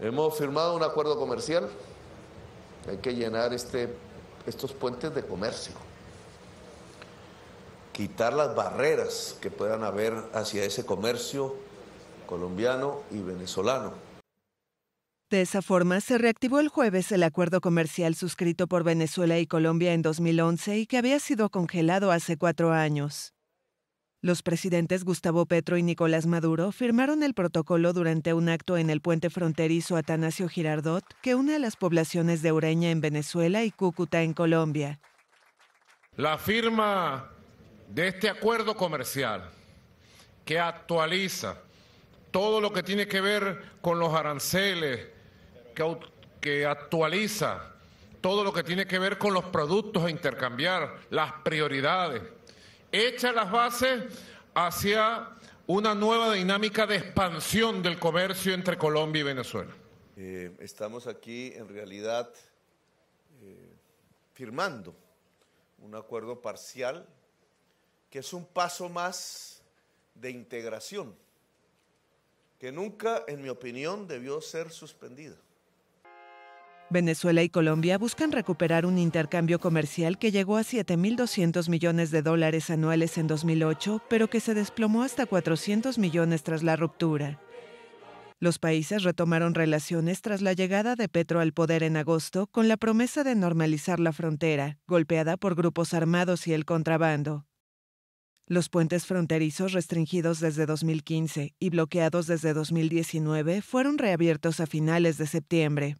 Hemos firmado un acuerdo comercial. Hay que llenar este, estos puentes de comercio. Quitar las barreras que puedan haber hacia ese comercio colombiano y venezolano. De esa forma, se reactivó el jueves el acuerdo comercial suscrito por Venezuela y Colombia en 2011 y que había sido congelado hace cuatro años. Los presidentes Gustavo Petro y Nicolás Maduro firmaron el protocolo durante un acto en el puente fronterizo Atanasio Girardot que une a las poblaciones de Ureña en Venezuela y Cúcuta en Colombia. La firma de este acuerdo comercial que actualiza todo lo que tiene que ver con los aranceles, que, que actualiza todo lo que tiene que ver con los productos a intercambiar, las prioridades echa las bases hacia una nueva dinámica de expansión del comercio entre Colombia y Venezuela. Eh, estamos aquí en realidad eh, firmando un acuerdo parcial que es un paso más de integración que nunca, en mi opinión, debió ser suspendido. Venezuela y Colombia buscan recuperar un intercambio comercial que llegó a 7.200 millones de dólares anuales en 2008, pero que se desplomó hasta 400 millones tras la ruptura. Los países retomaron relaciones tras la llegada de Petro al poder en agosto con la promesa de normalizar la frontera, golpeada por grupos armados y el contrabando. Los puentes fronterizos restringidos desde 2015 y bloqueados desde 2019 fueron reabiertos a finales de septiembre,